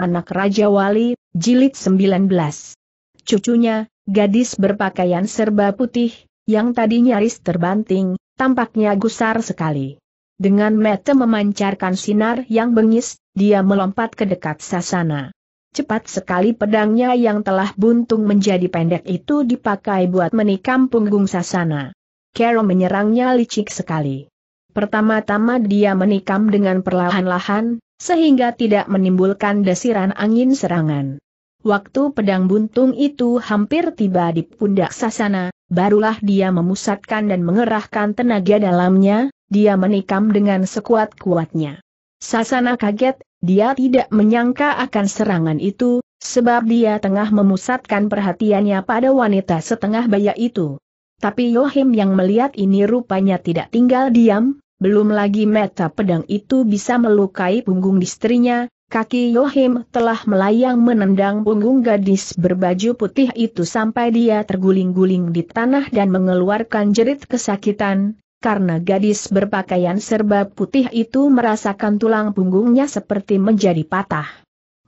anak Raja Wali, jilid 19. Cucunya, gadis berpakaian serba putih, yang tadi nyaris terbanting, tampaknya gusar sekali. Dengan mata memancarkan sinar yang bengis, dia melompat ke dekat Sasana. Cepat sekali pedangnya yang telah buntung menjadi pendek itu dipakai buat menikam punggung Sasana. Carol menyerangnya licik sekali. Pertama-tama dia menikam dengan perlahan-lahan, sehingga tidak menimbulkan desiran angin serangan. Waktu pedang buntung itu hampir tiba di pundak Sasana, barulah dia memusatkan dan mengerahkan tenaga dalamnya, dia menikam dengan sekuat-kuatnya. Sasana kaget, dia tidak menyangka akan serangan itu, sebab dia tengah memusatkan perhatiannya pada wanita setengah baya itu. Tapi Yohim yang melihat ini rupanya tidak tinggal diam, belum lagi meta pedang itu bisa melukai punggung istrinya, kaki Yohim telah melayang menendang punggung gadis berbaju putih itu sampai dia terguling-guling di tanah dan mengeluarkan jerit kesakitan, karena gadis berpakaian serba putih itu merasakan tulang punggungnya seperti menjadi patah.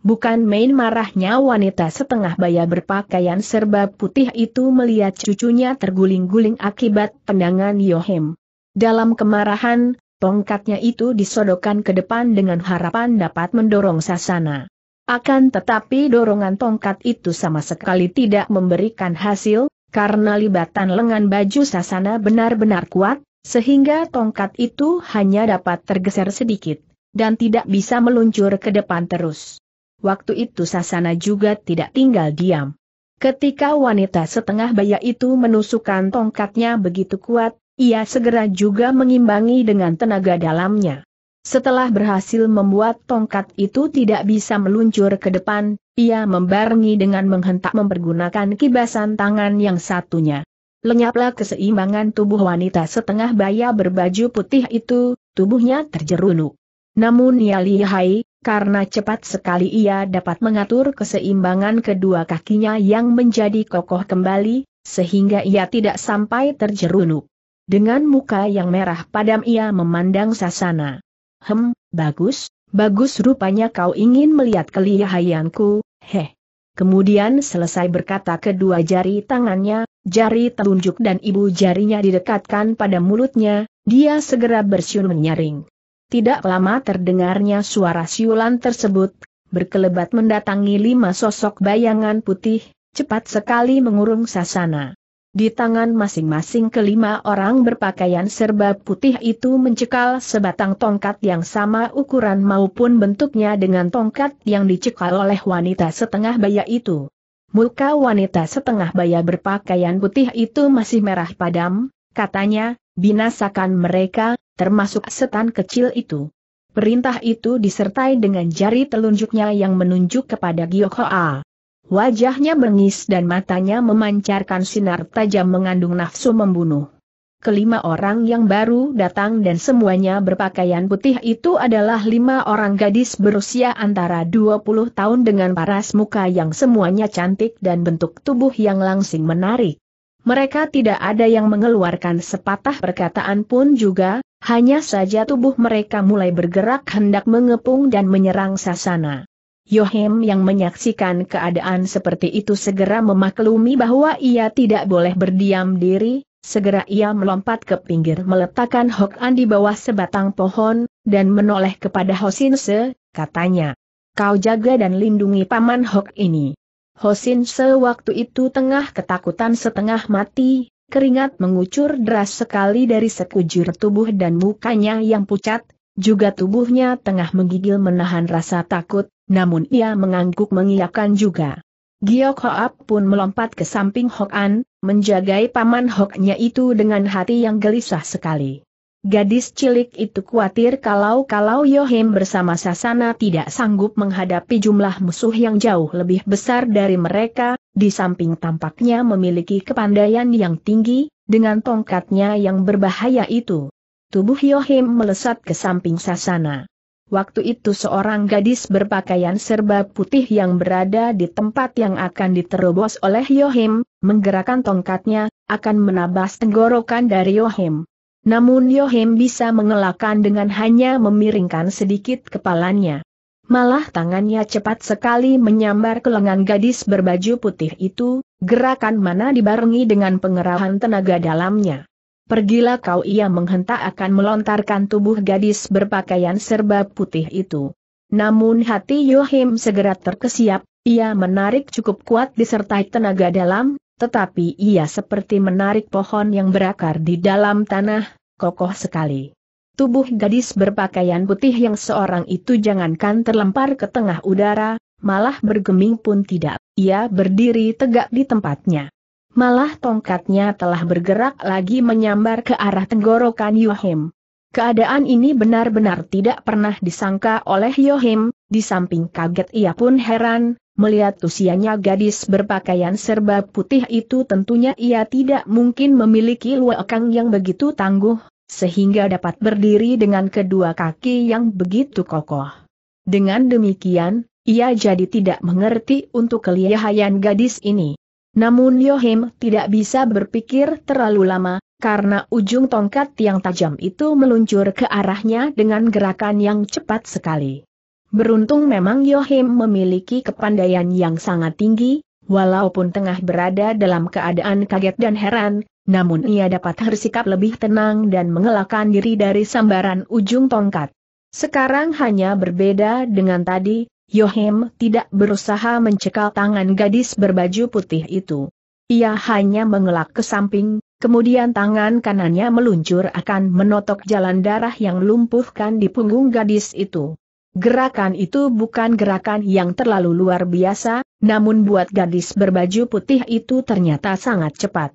Bukan main marahnya wanita setengah baya berpakaian serba putih itu melihat cucunya terguling-guling akibat tendangan Yohim. Dalam kemarahan, tongkatnya itu disodokkan ke depan dengan harapan dapat mendorong Sasana. Akan tetapi dorongan tongkat itu sama sekali tidak memberikan hasil, karena libatan lengan baju Sasana benar-benar kuat, sehingga tongkat itu hanya dapat tergeser sedikit, dan tidak bisa meluncur ke depan terus. Waktu itu Sasana juga tidak tinggal diam. Ketika wanita setengah baya itu menusukkan tongkatnya begitu kuat, ia segera juga mengimbangi dengan tenaga dalamnya. Setelah berhasil membuat tongkat itu tidak bisa meluncur ke depan, ia membarengi dengan menghentak mempergunakan kibasan tangan yang satunya. Lenyaplah keseimbangan tubuh wanita setengah baya berbaju putih itu, tubuhnya terjerunuk. Namun ia lihai, karena cepat sekali ia dapat mengatur keseimbangan kedua kakinya yang menjadi kokoh kembali, sehingga ia tidak sampai terjerunuk. Dengan muka yang merah padam ia memandang Sasana. Hem, bagus, bagus rupanya kau ingin melihat kelihayanku, heh. Kemudian selesai berkata kedua jari tangannya, jari telunjuk dan ibu jarinya didekatkan pada mulutnya, dia segera bersiul menyaring. Tidak lama terdengarnya suara siulan tersebut, berkelebat mendatangi lima sosok bayangan putih, cepat sekali mengurung sasana. Di tangan masing-masing kelima orang berpakaian serba putih itu mencekal sebatang tongkat yang sama ukuran maupun bentuknya dengan tongkat yang dicekal oleh wanita setengah baya itu. Muka wanita setengah baya berpakaian putih itu masih merah padam, katanya, binasakan mereka, termasuk setan kecil itu. Perintah itu disertai dengan jari telunjuknya yang menunjuk kepada Gyokoa. Wajahnya bengis dan matanya memancarkan sinar tajam mengandung nafsu membunuh. Kelima orang yang baru datang dan semuanya berpakaian putih itu adalah lima orang gadis berusia antara 20 tahun dengan paras muka yang semuanya cantik dan bentuk tubuh yang langsing menarik. Mereka tidak ada yang mengeluarkan sepatah perkataan pun juga, hanya saja tubuh mereka mulai bergerak hendak mengepung dan menyerang sasana. Yohem yang menyaksikan keadaan seperti itu segera memaklumi bahwa ia tidak boleh berdiam diri, segera ia melompat ke pinggir meletakkan Hok An di bawah sebatang pohon, dan menoleh kepada Hosinse, katanya. Kau jaga dan lindungi paman Hok ini. Hosinse waktu itu tengah ketakutan setengah mati, keringat mengucur deras sekali dari sekujur tubuh dan mukanya yang pucat, juga tubuhnya tengah menggigil menahan rasa takut, namun ia mengangguk mengiyakan juga. Giok Hoap pun melompat ke samping Hok An, menjagai paman Hoknya itu dengan hati yang gelisah sekali. Gadis cilik itu khawatir kalau-kalau Yohim bersama Sasana tidak sanggup menghadapi jumlah musuh yang jauh lebih besar dari mereka, di samping tampaknya memiliki kepandaian yang tinggi, dengan tongkatnya yang berbahaya itu. Tubuh Yohim melesat ke samping sasana. Waktu itu seorang gadis berpakaian serba putih yang berada di tempat yang akan diterobos oleh Yohim, menggerakkan tongkatnya, akan menabas tenggorokan dari Yohim. Namun Yohim bisa mengelakkan dengan hanya memiringkan sedikit kepalanya. Malah tangannya cepat sekali menyambar ke lengan gadis berbaju putih itu, gerakan mana dibarengi dengan pengerahan tenaga dalamnya. Pergilah kau ia menghentak akan melontarkan tubuh gadis berpakaian serba putih itu. Namun hati Yohim segera terkesiap, ia menarik cukup kuat disertai tenaga dalam, tetapi ia seperti menarik pohon yang berakar di dalam tanah, kokoh sekali. Tubuh gadis berpakaian putih yang seorang itu jangankan terlempar ke tengah udara, malah bergeming pun tidak, ia berdiri tegak di tempatnya. Malah tongkatnya telah bergerak lagi menyambar ke arah tenggorokan Yohim. Keadaan ini benar-benar tidak pernah disangka oleh Yohim, di samping kaget ia pun heran, melihat usianya gadis berpakaian serba putih itu tentunya ia tidak mungkin memiliki luakang yang begitu tangguh, sehingga dapat berdiri dengan kedua kaki yang begitu kokoh. Dengan demikian, ia jadi tidak mengerti untuk kelihayan gadis ini. Namun Yohim tidak bisa berpikir terlalu lama, karena ujung tongkat yang tajam itu meluncur ke arahnya dengan gerakan yang cepat sekali. Beruntung memang Yohim memiliki kepandaian yang sangat tinggi, walaupun tengah berada dalam keadaan kaget dan heran, namun ia dapat bersikap lebih tenang dan mengelakkan diri dari sambaran ujung tongkat. Sekarang hanya berbeda dengan tadi, Yohim tidak berusaha mencekal tangan gadis berbaju putih itu. Ia hanya mengelak ke samping, kemudian tangan kanannya meluncur akan menotok jalan darah yang lumpuhkan di punggung gadis itu. Gerakan itu bukan gerakan yang terlalu luar biasa, namun buat gadis berbaju putih itu ternyata sangat cepat.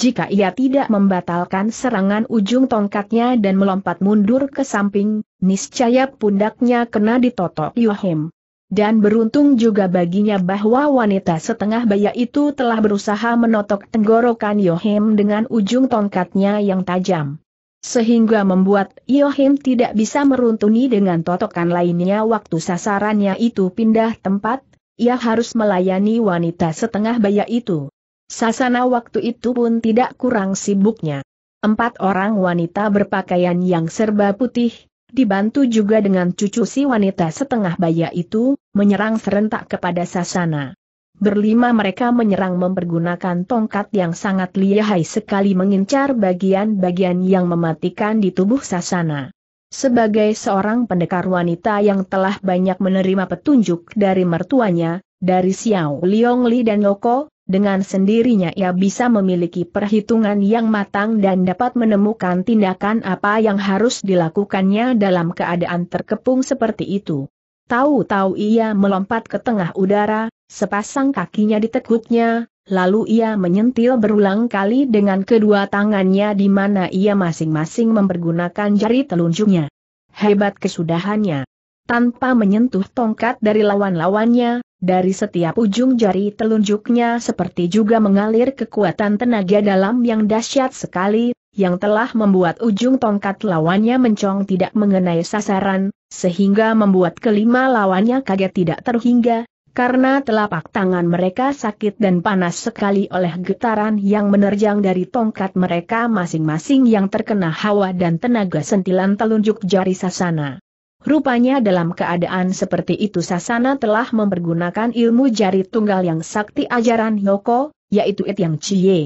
Jika ia tidak membatalkan serangan ujung tongkatnya dan melompat mundur ke samping, niscaya pundaknya kena ditotok Yohim. Dan beruntung juga baginya bahwa wanita setengah baya itu telah berusaha menotok tenggorokan Yohim dengan ujung tongkatnya yang tajam. Sehingga membuat Yohim tidak bisa meruntuni dengan totokan lainnya waktu sasarannya itu pindah tempat, ia harus melayani wanita setengah baya itu. Sasana waktu itu pun tidak kurang sibuknya. Empat orang wanita berpakaian yang serba putih, dibantu juga dengan cucu si wanita setengah baya itu, menyerang serentak kepada Sasana. Berlima mereka menyerang mempergunakan tongkat yang sangat lihai sekali mengincar bagian-bagian yang mematikan di tubuh Sasana. Sebagai seorang pendekar wanita yang telah banyak menerima petunjuk dari mertuanya, dari Xiao Li dan Loko, dengan sendirinya ia bisa memiliki perhitungan yang matang dan dapat menemukan tindakan apa yang harus dilakukannya dalam keadaan terkepung seperti itu. Tahu-tahu ia melompat ke tengah udara, sepasang kakinya ditekutnya, lalu ia menyentil berulang kali dengan kedua tangannya di mana ia masing-masing mempergunakan jari telunjuknya. Hebat kesudahannya. Tanpa menyentuh tongkat dari lawan-lawannya, dari setiap ujung jari telunjuknya seperti juga mengalir kekuatan tenaga dalam yang dahsyat sekali, yang telah membuat ujung tongkat lawannya mencong tidak mengenai sasaran, sehingga membuat kelima lawannya kaget tidak terhingga, karena telapak tangan mereka sakit dan panas sekali oleh getaran yang menerjang dari tongkat mereka masing-masing yang terkena hawa dan tenaga sentilan telunjuk jari sasana. Rupanya dalam keadaan seperti itu Sasana telah mempergunakan ilmu jari tunggal yang sakti ajaran Yoko, yaitu It Yang Chie.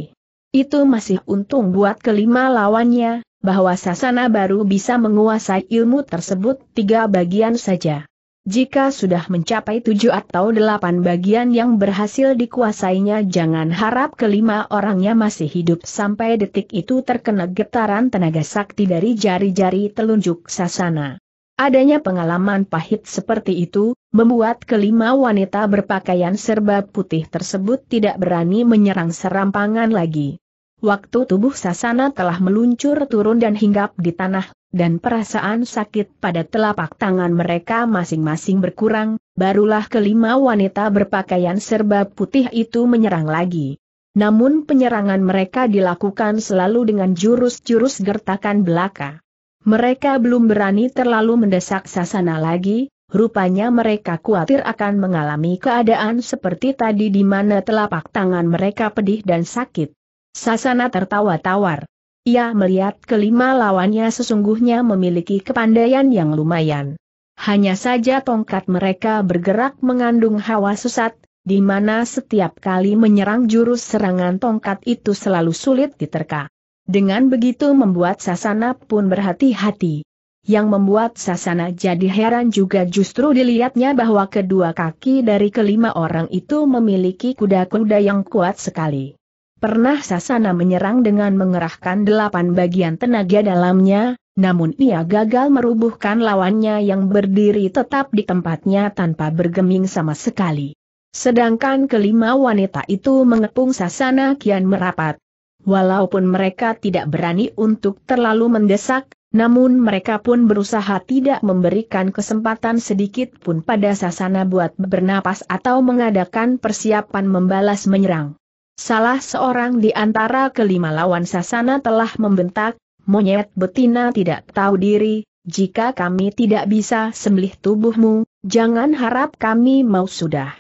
Itu masih untung buat kelima lawannya, bahwa Sasana baru bisa menguasai ilmu tersebut tiga bagian saja. Jika sudah mencapai tujuh atau delapan bagian yang berhasil dikuasainya jangan harap kelima orangnya masih hidup sampai detik itu terkena getaran tenaga sakti dari jari-jari telunjuk sasana. Adanya pengalaman pahit seperti itu, membuat kelima wanita berpakaian serba putih tersebut tidak berani menyerang serampangan lagi. Waktu tubuh Sasana telah meluncur turun dan hinggap di tanah, dan perasaan sakit pada telapak tangan mereka masing-masing berkurang, barulah kelima wanita berpakaian serba putih itu menyerang lagi. Namun penyerangan mereka dilakukan selalu dengan jurus-jurus gertakan belaka. Mereka belum berani terlalu mendesak Sasana lagi, rupanya mereka khawatir akan mengalami keadaan seperti tadi di mana telapak tangan mereka pedih dan sakit. Sasana tertawa tawar. Ia melihat kelima lawannya sesungguhnya memiliki kepandaian yang lumayan. Hanya saja tongkat mereka bergerak mengandung hawa sesat, di mana setiap kali menyerang jurus serangan tongkat itu selalu sulit diterka. Dengan begitu membuat Sasana pun berhati-hati. Yang membuat Sasana jadi heran juga justru dilihatnya bahwa kedua kaki dari kelima orang itu memiliki kuda-kuda yang kuat sekali. Pernah Sasana menyerang dengan mengerahkan delapan bagian tenaga dalamnya, namun ia gagal merubuhkan lawannya yang berdiri tetap di tempatnya tanpa bergeming sama sekali. Sedangkan kelima wanita itu mengepung Sasana kian merapat. Walaupun mereka tidak berani untuk terlalu mendesak, namun mereka pun berusaha tidak memberikan kesempatan sedikit pun pada Sasana buat bernapas atau mengadakan persiapan membalas menyerang. Salah seorang di antara kelima lawan sasana telah membentak, monyet betina tidak tahu diri, jika kami tidak bisa sembelih tubuhmu, jangan harap kami mau sudah.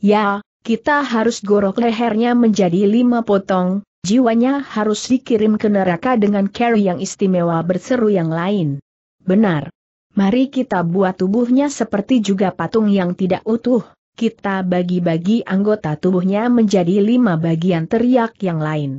Ya, kita harus gorok lehernya menjadi lima potong, jiwanya harus dikirim ke neraka dengan carry yang istimewa berseru yang lain. Benar. Mari kita buat tubuhnya seperti juga patung yang tidak utuh kita bagi-bagi anggota tubuhnya menjadi lima bagian teriak yang lain.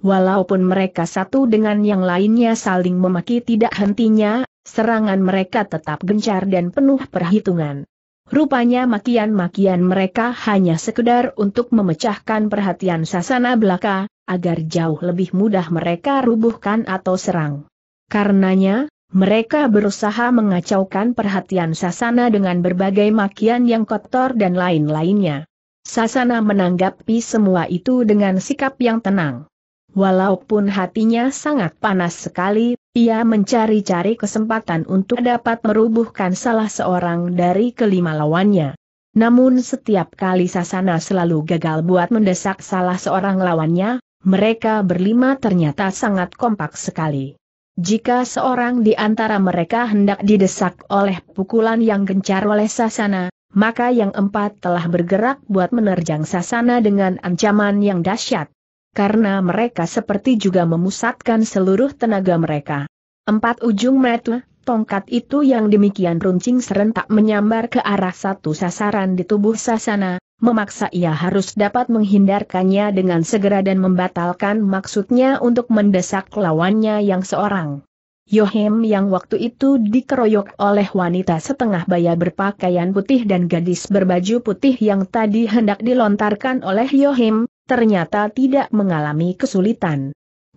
Walaupun mereka satu dengan yang lainnya saling memaki tidak hentinya, serangan mereka tetap gencar dan penuh perhitungan. Rupanya makian-makian mereka hanya sekedar untuk memecahkan perhatian sasana belaka, agar jauh lebih mudah mereka rubuhkan atau serang. Karenanya, mereka berusaha mengacaukan perhatian Sasana dengan berbagai makian yang kotor dan lain-lainnya. Sasana menanggapi semua itu dengan sikap yang tenang. Walaupun hatinya sangat panas sekali, ia mencari-cari kesempatan untuk dapat merubuhkan salah seorang dari kelima lawannya. Namun setiap kali Sasana selalu gagal buat mendesak salah seorang lawannya, mereka berlima ternyata sangat kompak sekali. Jika seorang di antara mereka hendak didesak oleh pukulan yang gencar oleh Sasana, maka yang empat telah bergerak buat menerjang Sasana dengan ancaman yang dahsyat. Karena mereka seperti juga memusatkan seluruh tenaga mereka. Empat ujung metu, tongkat itu yang demikian runcing serentak menyambar ke arah satu sasaran di tubuh Sasana, memaksa ia harus dapat menghindarkannya dengan segera dan membatalkan maksudnya untuk mendesak lawannya yang seorang. Yohem yang waktu itu dikeroyok oleh wanita setengah baya berpakaian putih dan gadis berbaju putih yang tadi hendak dilontarkan oleh Yohem, ternyata tidak mengalami kesulitan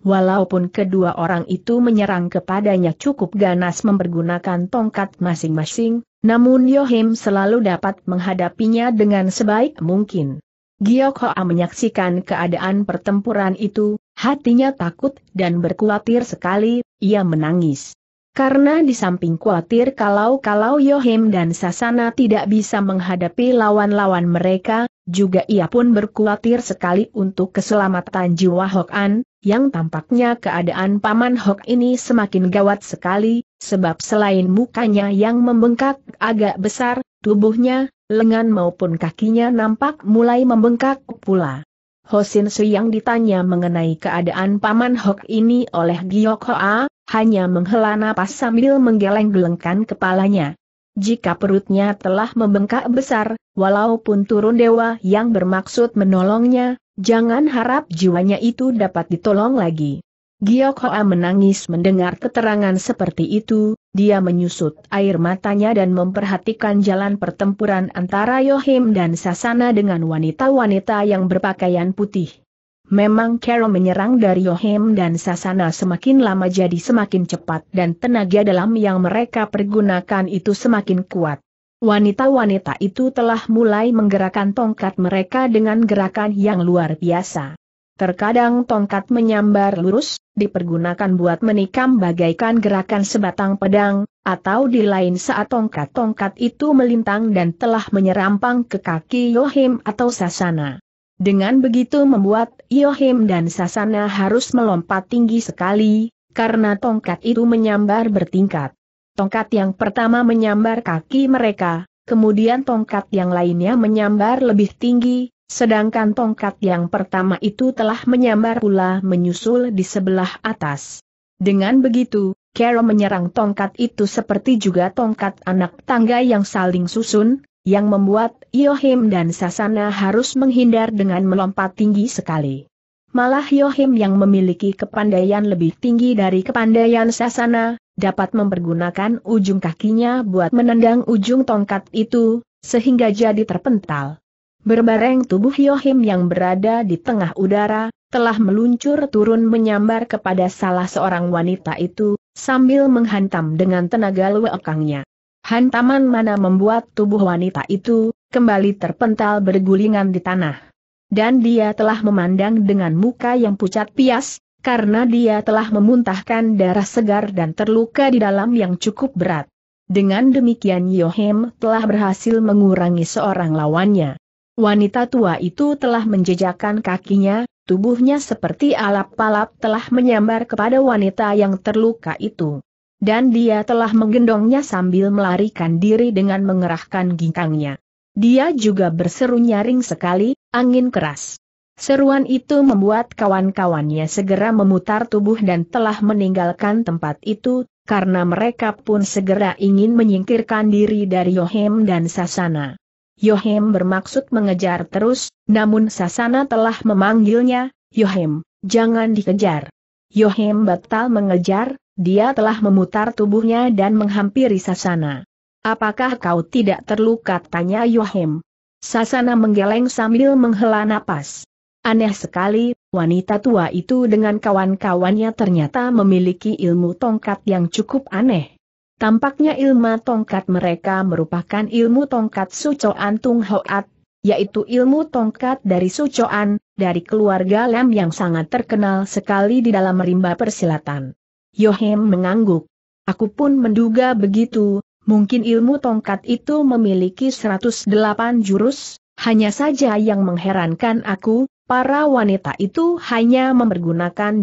walaupun kedua orang itu menyerang kepadanya cukup ganas mempergunakan tongkat masing-masing, namun Yohim selalu dapat menghadapinya dengan sebaik mungkin. Giyok Hoa menyaksikan keadaan pertempuran itu, hatinya takut dan berkuatir sekali, ia menangis. Karena di samping kuatir kalau-kalau Yohim dan Sasana tidak bisa menghadapi lawan-lawan mereka, juga ia pun berkuatir sekali untuk keselamatan jiwa Hokan yang tampaknya keadaan Paman Hok ini semakin gawat sekali, sebab selain mukanya yang membengkak agak besar, tubuhnya, lengan maupun kakinya nampak mulai membengkak pula. Hosin Su yang ditanya mengenai keadaan Paman Hok ini oleh Giyok Hoa, hanya menghela napas sambil menggeleng-gelengkan kepalanya. Jika perutnya telah membengkak besar, walaupun turun dewa yang bermaksud menolongnya, Jangan harap jiwanya itu dapat ditolong lagi. Giok Hoa menangis mendengar keterangan seperti itu, dia menyusut air matanya dan memperhatikan jalan pertempuran antara Yohim dan Sasana dengan wanita-wanita yang berpakaian putih. Memang Carol menyerang dari Yohim dan Sasana semakin lama jadi semakin cepat dan tenaga dalam yang mereka pergunakan itu semakin kuat wanita-wanita itu telah mulai menggerakkan tongkat mereka dengan gerakan yang luar biasa. Terkadang tongkat menyambar lurus, dipergunakan buat menikam bagaikan gerakan sebatang pedang, atau di lain saat tongkat-tongkat itu melintang dan telah menyerampang ke kaki Yohim atau Sasana. Dengan begitu membuat Yohim dan Sasana harus melompat tinggi sekali, karena tongkat itu menyambar bertingkat. Tongkat yang pertama menyambar kaki mereka, kemudian tongkat yang lainnya menyambar lebih tinggi, sedangkan tongkat yang pertama itu telah menyambar pula menyusul di sebelah atas. Dengan begitu, Carol menyerang tongkat itu seperti juga tongkat anak tangga yang saling susun, yang membuat Yohim dan Sasana harus menghindar dengan melompat tinggi sekali. Malah Yohim yang memiliki kepandaian lebih tinggi dari kepandaian Sasana, dapat mempergunakan ujung kakinya buat menendang ujung tongkat itu, sehingga jadi terpental. Berbareng tubuh Yohim yang berada di tengah udara, telah meluncur turun menyambar kepada salah seorang wanita itu, sambil menghantam dengan tenaga luekangnya. Hantaman mana membuat tubuh wanita itu, kembali terpental bergulingan di tanah dan dia telah memandang dengan muka yang pucat pias, karena dia telah memuntahkan darah segar dan terluka di dalam yang cukup berat. Dengan demikian Yohem telah berhasil mengurangi seorang lawannya. Wanita tua itu telah menjejakkan kakinya, tubuhnya seperti alap-alap telah menyambar kepada wanita yang terluka itu. Dan dia telah menggendongnya sambil melarikan diri dengan mengerahkan ginkangnya. Dia juga berseru nyaring sekali, angin keras. Seruan itu membuat kawan-kawannya segera memutar tubuh dan telah meninggalkan tempat itu, karena mereka pun segera ingin menyingkirkan diri dari Yohem dan Sasana. Yohem bermaksud mengejar terus, namun Sasana telah memanggilnya, Yohem, jangan dikejar. Yohem batal mengejar, dia telah memutar tubuhnya dan menghampiri Sasana. Apakah kau tidak terluka? Tanya Yohem. Sasana menggeleng sambil menghela napas. Aneh sekali, wanita tua itu dengan kawan-kawannya ternyata memiliki ilmu tongkat yang cukup aneh. Tampaknya ilmu tongkat mereka merupakan ilmu tongkat sucoan Tung Hoat, yaitu ilmu tongkat dari sucoan, dari keluarga Lam yang sangat terkenal sekali di dalam rimba persilatan. Yohem mengangguk. Aku pun menduga begitu, Mungkin ilmu tongkat itu memiliki 108 jurus, hanya saja yang mengherankan aku, para wanita itu hanya mempergunakan 18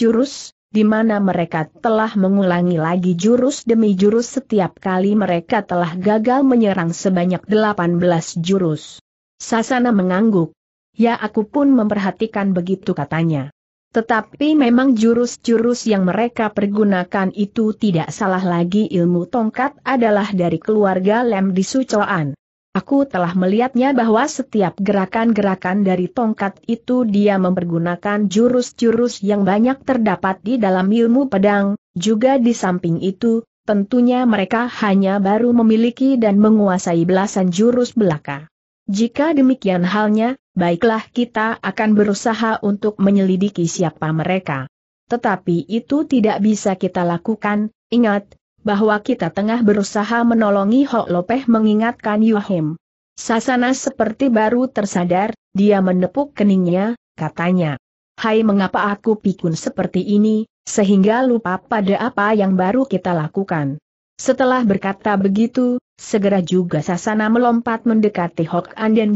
jurus, di mana mereka telah mengulangi lagi jurus demi jurus setiap kali mereka telah gagal menyerang sebanyak 18 jurus. Sasana mengangguk. Ya aku pun memperhatikan begitu katanya. Tetapi memang jurus-jurus yang mereka pergunakan itu tidak salah lagi ilmu tongkat adalah dari keluarga Lem di Sucoan. Aku telah melihatnya bahwa setiap gerakan-gerakan dari tongkat itu dia mempergunakan jurus-jurus yang banyak terdapat di dalam ilmu pedang, juga di samping itu, tentunya mereka hanya baru memiliki dan menguasai belasan jurus belaka. Jika demikian halnya, baiklah kita akan berusaha untuk menyelidiki siapa mereka. Tetapi itu tidak bisa kita lakukan, ingat, bahwa kita tengah berusaha menolongi Hok Lopeh mengingatkan Yohim. Sasana seperti baru tersadar, dia menepuk keningnya, katanya. Hai mengapa aku pikun seperti ini, sehingga lupa pada apa yang baru kita lakukan. Setelah berkata begitu, segera juga Sasana melompat mendekati Hok An dan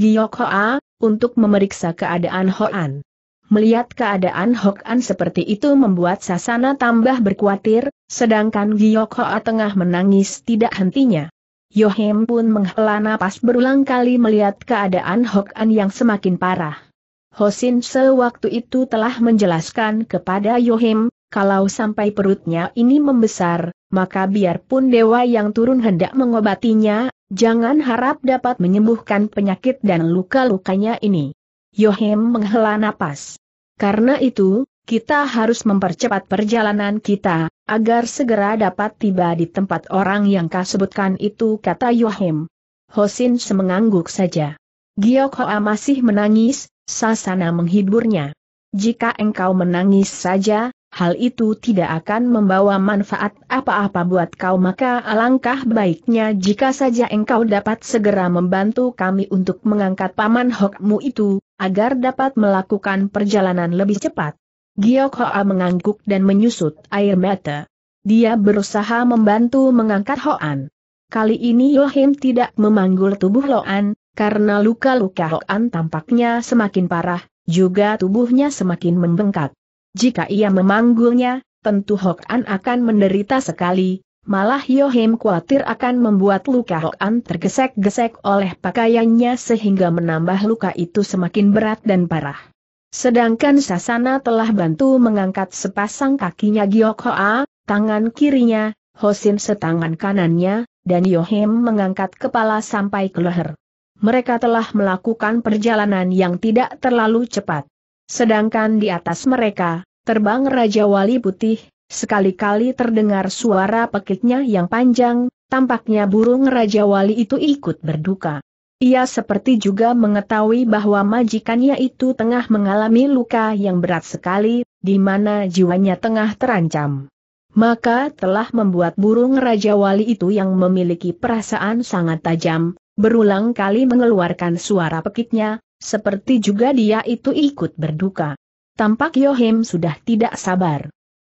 untuk memeriksa keadaan Hoan. Melihat keadaan Hoan seperti itu membuat Sasana tambah berkuatir, sedangkan Giyok Hoa tengah menangis tidak hentinya. Yohem pun menghela napas berulang kali melihat keadaan Hoan yang semakin parah. Hosin sewaktu itu telah menjelaskan kepada Yohem, kalau sampai perutnya ini membesar, maka biarpun dewa yang turun hendak mengobatinya, Jangan harap dapat menyembuhkan penyakit dan luka-lukanya ini. Yohem menghela napas. Karena itu, kita harus mempercepat perjalanan kita, agar segera dapat tiba di tempat orang yang kau sebutkan itu kata Yohem. Hosin semengangguk saja. Hoa masih menangis, Sasana menghiburnya. Jika engkau menangis saja, hal itu tidak akan membawa manfaat apa-apa buat kau maka alangkah baiknya jika saja engkau dapat segera membantu kami untuk mengangkat paman hokmu itu, agar dapat melakukan perjalanan lebih cepat. Giyok Hoa mengangguk dan menyusut air mata. Dia berusaha membantu mengangkat Hoan. Kali ini Yohim tidak memanggul tubuh Loan, karena luka-luka Hoan tampaknya semakin parah, juga tubuhnya semakin membengkak. Jika ia memanggulnya, tentu Hok An akan menderita sekali, malah Yohim khawatir akan membuat luka Hok An tergesek-gesek oleh pakaiannya sehingga menambah luka itu semakin berat dan parah. Sedangkan Sasana telah bantu mengangkat sepasang kakinya Giok Hoa, tangan kirinya, Hosin setangan kanannya, dan Yohim mengangkat kepala sampai ke leher. Mereka telah melakukan perjalanan yang tidak terlalu cepat. Sedangkan di atas mereka, terbang Raja Wali Putih, sekali-kali terdengar suara pekiknya yang panjang, tampaknya burung Raja Wali itu ikut berduka. Ia seperti juga mengetahui bahwa majikannya itu tengah mengalami luka yang berat sekali, di mana jiwanya tengah terancam. Maka telah membuat burung Raja Wali itu yang memiliki perasaan sangat tajam, berulang kali mengeluarkan suara pekiknya, seperti juga dia itu ikut berduka. Tampak Yohim sudah tidak sabar.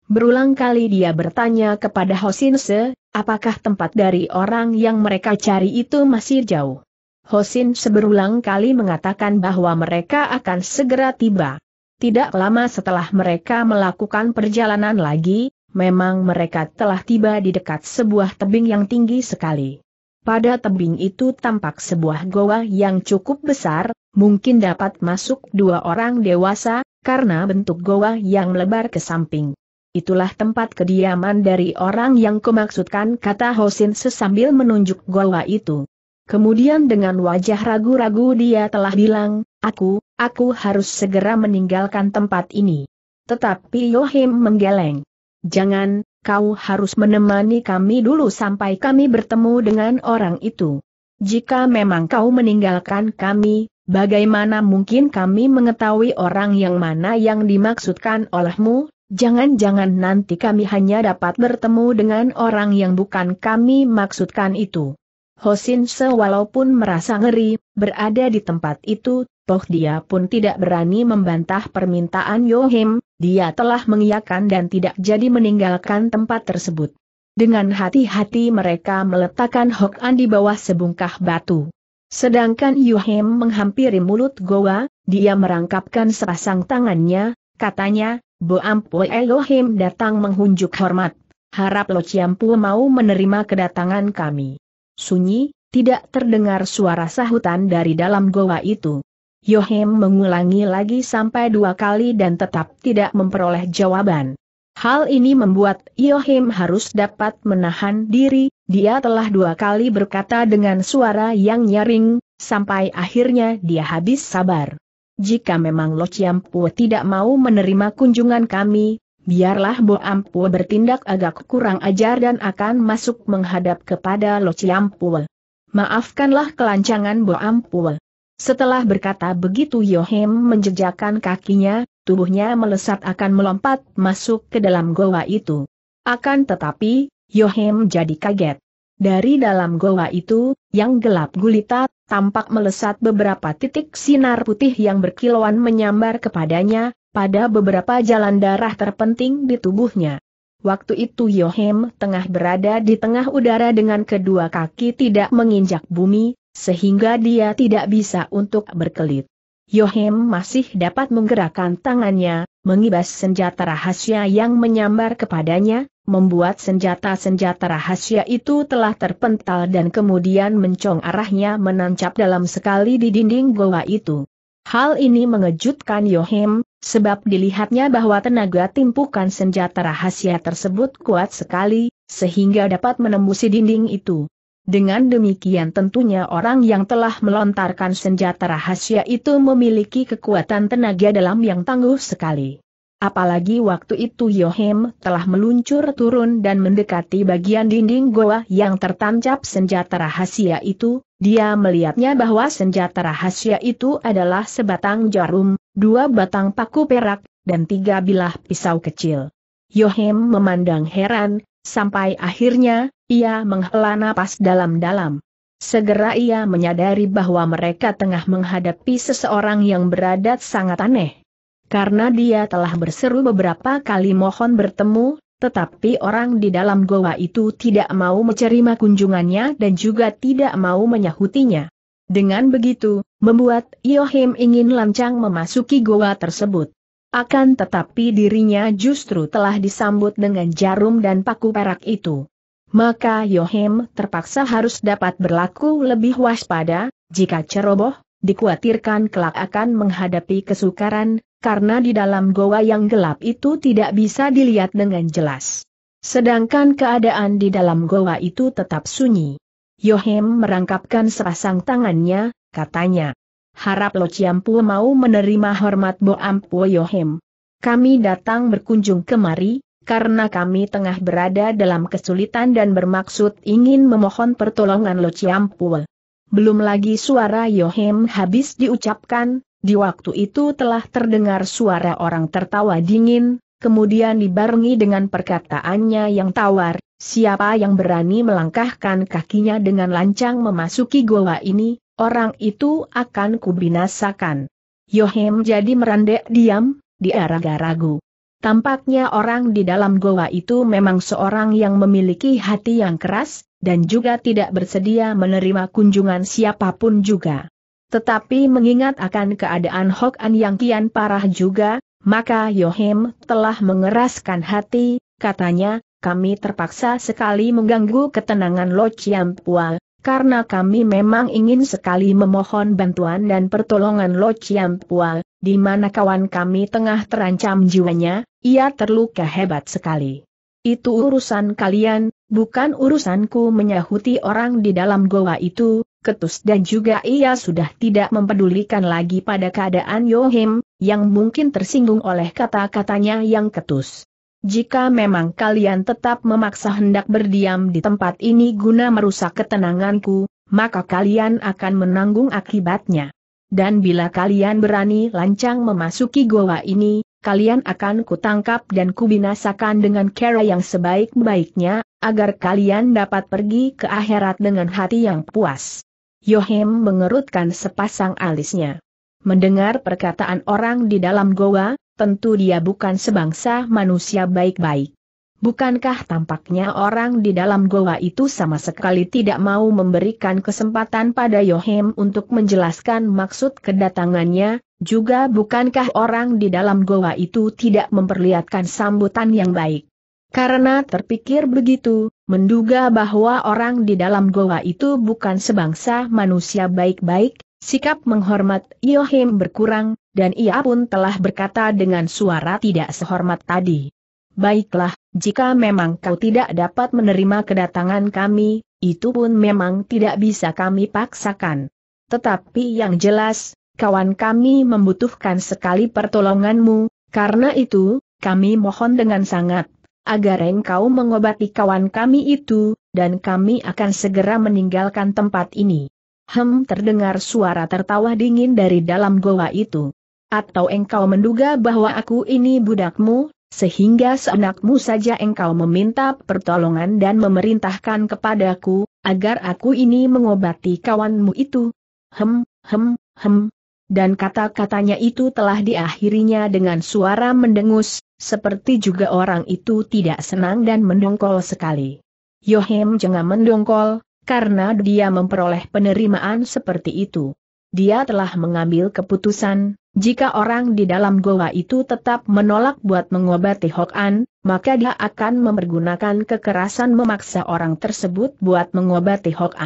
Berulang kali dia bertanya kepada Hosinse, apakah tempat dari orang yang mereka cari itu masih jauh. Hosin seberulang kali mengatakan bahwa mereka akan segera tiba. Tidak lama setelah mereka melakukan perjalanan lagi, memang mereka telah tiba di dekat sebuah tebing yang tinggi sekali. Pada tebing itu tampak sebuah goa yang cukup besar, mungkin dapat masuk dua orang dewasa, karena bentuk goa yang melebar ke samping. Itulah tempat kediaman dari orang yang kumaksudkan kata Hosin sesambil menunjuk goa itu. Kemudian dengan wajah ragu-ragu dia telah bilang, aku, aku harus segera meninggalkan tempat ini. Tetapi Yohim menggeleng. Jangan, kau harus menemani kami dulu sampai kami bertemu dengan orang itu. Jika memang kau meninggalkan kami, bagaimana mungkin kami mengetahui orang yang mana yang dimaksudkan olehmu? Jangan-jangan nanti kami hanya dapat bertemu dengan orang yang bukan kami maksudkan itu. Hosin Se walaupun merasa ngeri, berada di tempat itu, toh dia pun tidak berani membantah permintaan Yohim, dia telah mengiyakan dan tidak jadi meninggalkan tempat tersebut. Dengan hati-hati mereka meletakkan Hok di bawah sebungkah batu. Sedangkan Yohim menghampiri mulut goa, dia merangkapkan sepasang tangannya, katanya, Bo Ampue Elohim datang menghunjuk hormat, harap Lo Ciampu mau menerima kedatangan kami. Sunyi, tidak terdengar suara sahutan dari dalam goa itu. Yohem mengulangi lagi sampai dua kali dan tetap tidak memperoleh jawaban. Hal ini membuat Yohim harus dapat menahan diri, dia telah dua kali berkata dengan suara yang nyaring, sampai akhirnya dia habis sabar. Jika memang Lo Chiampu tidak mau menerima kunjungan kami, biarlah Bo Ampu bertindak agak kurang ajar dan akan masuk menghadap kepada Lo Chiampu. Maafkanlah kelancangan Bo Ampu. Setelah berkata begitu Yohem menjejakkan kakinya, tubuhnya melesat akan melompat masuk ke dalam goa itu. Akan tetapi, Yohem jadi kaget. Dari dalam goa itu, yang gelap gulita, tampak melesat beberapa titik sinar putih yang berkilauan menyambar kepadanya, pada beberapa jalan darah terpenting di tubuhnya. Waktu itu Yohem tengah berada di tengah udara dengan kedua kaki tidak menginjak bumi, sehingga dia tidak bisa untuk berkelit. Yohem masih dapat menggerakkan tangannya, mengibas senjata rahasia yang menyambar kepadanya, membuat senjata-senjata rahasia itu telah terpental dan kemudian mencong arahnya menancap dalam sekali di dinding goa itu. Hal ini mengejutkan Yohem, sebab dilihatnya bahwa tenaga timpukan senjata rahasia tersebut kuat sekali, sehingga dapat menembusi dinding itu. Dengan demikian tentunya orang yang telah melontarkan senjata rahasia itu memiliki kekuatan tenaga dalam yang tangguh sekali. Apalagi waktu itu Yohem telah meluncur turun dan mendekati bagian dinding goa yang tertancap senjata rahasia itu, dia melihatnya bahwa senjata rahasia itu adalah sebatang jarum, dua batang paku perak, dan tiga bilah pisau kecil. Yohem memandang heran, Sampai akhirnya, ia menghela napas dalam-dalam. Segera ia menyadari bahwa mereka tengah menghadapi seseorang yang beradat sangat aneh. Karena dia telah berseru beberapa kali mohon bertemu, tetapi orang di dalam goa itu tidak mau menerima kunjungannya dan juga tidak mau menyahutinya. Dengan begitu, membuat Yohim ingin lancang memasuki goa tersebut. Akan tetapi dirinya justru telah disambut dengan jarum dan paku perak itu. Maka Yohem terpaksa harus dapat berlaku lebih waspada, jika ceroboh, dikhawatirkan kelak akan menghadapi kesukaran, karena di dalam goa yang gelap itu tidak bisa dilihat dengan jelas. Sedangkan keadaan di dalam goa itu tetap sunyi. Yohem merangkapkan sepasang tangannya, katanya, Harap Lo Ciampu mau menerima hormat Bo Ampu Yohim. Kami datang berkunjung kemari, karena kami tengah berada dalam kesulitan dan bermaksud ingin memohon pertolongan Lo Ciampu. Belum lagi suara Yohim habis diucapkan, di waktu itu telah terdengar suara orang tertawa dingin, kemudian dibarengi dengan perkataannya yang tawar, siapa yang berani melangkahkan kakinya dengan lancang memasuki goa ini, Orang itu akan kubinasakan. Yohem jadi merendek diam, di ragu garagu. Tampaknya orang di dalam goa itu memang seorang yang memiliki hati yang keras, dan juga tidak bersedia menerima kunjungan siapapun juga. Tetapi mengingat akan keadaan Hok yang kian parah juga, maka Yohem telah mengeraskan hati, katanya, kami terpaksa sekali mengganggu ketenangan Lo Chiam Pual karena kami memang ingin sekali memohon bantuan dan pertolongan Lo Pua, di mana kawan kami tengah terancam jiwanya, ia terluka hebat sekali. Itu urusan kalian, bukan urusanku menyahuti orang di dalam goa itu, ketus dan juga ia sudah tidak mempedulikan lagi pada keadaan Yohim, yang mungkin tersinggung oleh kata-katanya yang ketus. Jika memang kalian tetap memaksa hendak berdiam di tempat ini guna merusak ketenanganku, maka kalian akan menanggung akibatnya. Dan bila kalian berani lancang memasuki goa ini, kalian akan kutangkap dan kubinasakan dengan cara yang sebaik-baiknya, agar kalian dapat pergi ke akhirat dengan hati yang puas. Yohem mengerutkan sepasang alisnya. Mendengar perkataan orang di dalam goa, tentu dia bukan sebangsa manusia baik-baik. Bukankah tampaknya orang di dalam goa itu sama sekali tidak mau memberikan kesempatan pada Yohem untuk menjelaskan maksud kedatangannya, juga bukankah orang di dalam goa itu tidak memperlihatkan sambutan yang baik? Karena terpikir begitu, menduga bahwa orang di dalam goa itu bukan sebangsa manusia baik-baik, sikap menghormat Yohem berkurang, dan ia pun telah berkata dengan suara tidak sehormat tadi. Baiklah, jika memang kau tidak dapat menerima kedatangan kami, itu pun memang tidak bisa kami paksakan. Tetapi yang jelas, kawan kami membutuhkan sekali pertolonganmu, karena itu, kami mohon dengan sangat, agar engkau mengobati kawan kami itu, dan kami akan segera meninggalkan tempat ini. Hem terdengar suara tertawa dingin dari dalam goa itu. Atau engkau menduga bahwa aku ini budakmu, sehingga seenakmu saja engkau meminta pertolongan dan memerintahkan kepadaku, agar aku ini mengobati kawanmu itu. Hem, hem, hem. Dan kata-katanya itu telah diakhirinya dengan suara mendengus, seperti juga orang itu tidak senang dan mendongkol sekali. Yohem jangan mendongkol, karena dia memperoleh penerimaan seperti itu dia telah mengambil keputusan, jika orang di dalam goa itu tetap menolak buat mengobati Hok maka dia akan mempergunakan kekerasan memaksa orang tersebut buat mengobati Hok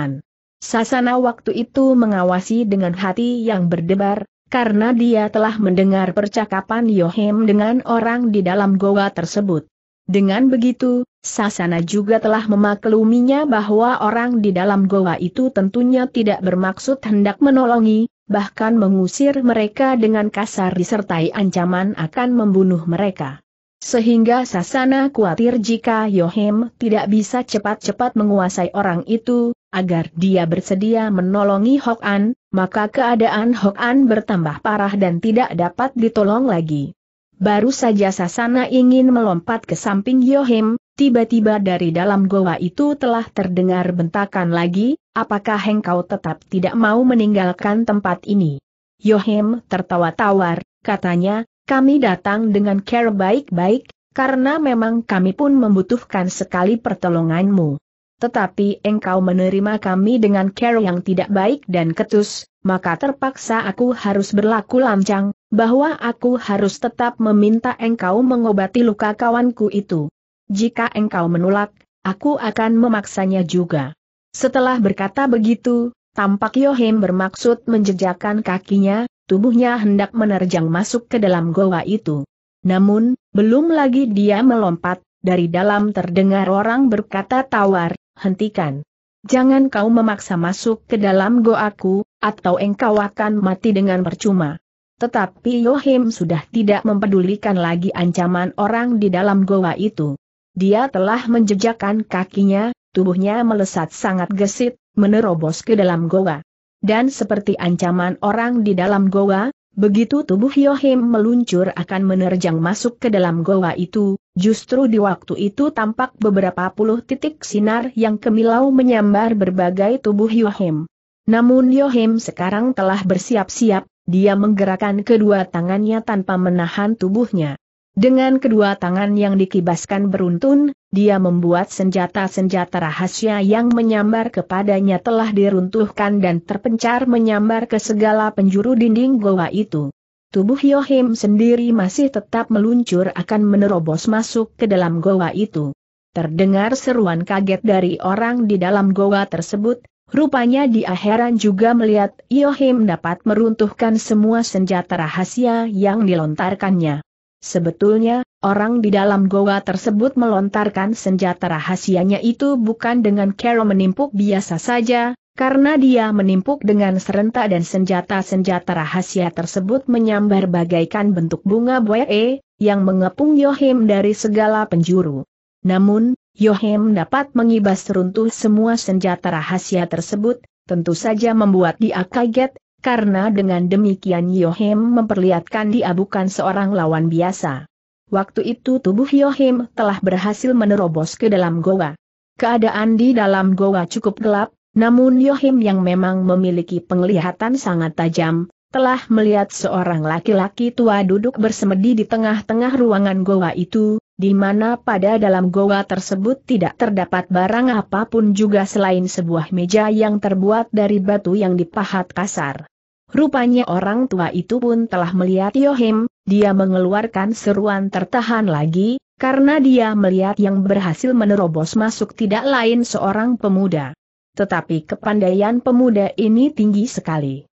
Sasana waktu itu mengawasi dengan hati yang berdebar, karena dia telah mendengar percakapan Yohem dengan orang di dalam goa tersebut. Dengan begitu, Sasana juga telah memakluminya bahwa orang di dalam goa itu tentunya tidak bermaksud hendak menolongi, bahkan mengusir mereka dengan kasar disertai ancaman akan membunuh mereka. Sehingga Sasana khawatir jika Yohem tidak bisa cepat-cepat menguasai orang itu, agar dia bersedia menolongi Hok An, maka keadaan Hok An bertambah parah dan tidak dapat ditolong lagi. Baru saja Sasana ingin melompat ke samping Yohim, tiba-tiba dari dalam goa itu telah terdengar bentakan lagi, apakah engkau tetap tidak mau meninggalkan tempat ini? Yohim tertawa tawar, katanya, kami datang dengan care baik-baik, karena memang kami pun membutuhkan sekali pertolonganmu tetapi engkau menerima kami dengan care yang tidak baik dan ketus, maka terpaksa aku harus berlaku lancang, bahwa aku harus tetap meminta engkau mengobati luka kawanku itu. Jika engkau menolak, aku akan memaksanya juga. Setelah berkata begitu, tampak Yohim bermaksud menjejakkan kakinya, tubuhnya hendak menerjang masuk ke dalam goa itu. Namun, belum lagi dia melompat, dari dalam terdengar orang berkata tawar, hentikan. Jangan kau memaksa masuk ke dalam goaku, atau engkau akan mati dengan percuma. Tetapi Yohim sudah tidak mempedulikan lagi ancaman orang di dalam goa itu. Dia telah menjejakkan kakinya, tubuhnya melesat sangat gesit, menerobos ke dalam goa. Dan seperti ancaman orang di dalam goa, begitu tubuh Yohim meluncur akan menerjang masuk ke dalam goa itu, Justru di waktu itu tampak beberapa puluh titik sinar yang kemilau menyambar berbagai tubuh Yohim. Namun Yohim sekarang telah bersiap-siap, dia menggerakkan kedua tangannya tanpa menahan tubuhnya. Dengan kedua tangan yang dikibaskan beruntun, dia membuat senjata-senjata rahasia yang menyambar kepadanya telah diruntuhkan dan terpencar menyambar ke segala penjuru dinding goa itu. Tubuh Yohim sendiri masih tetap meluncur akan menerobos masuk ke dalam goa itu. Terdengar seruan kaget dari orang di dalam goa tersebut, rupanya di akhiran juga melihat Yohim dapat meruntuhkan semua senjata rahasia yang dilontarkannya. Sebetulnya, orang di dalam goa tersebut melontarkan senjata rahasianya itu bukan dengan kero menimpuk biasa saja, karena dia menimpuk dengan serentak dan senjata-senjata rahasia tersebut menyambar bagaikan bentuk bunga buaya yang mengepung Yohim dari segala penjuru. Namun, Yohim dapat mengibas runtuh semua senjata rahasia tersebut, tentu saja membuat dia kaget, karena dengan demikian Yohim memperlihatkan dia bukan seorang lawan biasa. Waktu itu tubuh Yohim telah berhasil menerobos ke dalam goa. Keadaan di dalam goa cukup gelap, namun Yohim yang memang memiliki penglihatan sangat tajam, telah melihat seorang laki-laki tua duduk bersemedi di tengah-tengah ruangan goa itu, di mana pada dalam goa tersebut tidak terdapat barang apapun juga selain sebuah meja yang terbuat dari batu yang dipahat kasar. Rupanya orang tua itu pun telah melihat Yohim, dia mengeluarkan seruan tertahan lagi, karena dia melihat yang berhasil menerobos masuk tidak lain seorang pemuda. Tetapi kepandaian pemuda ini tinggi sekali.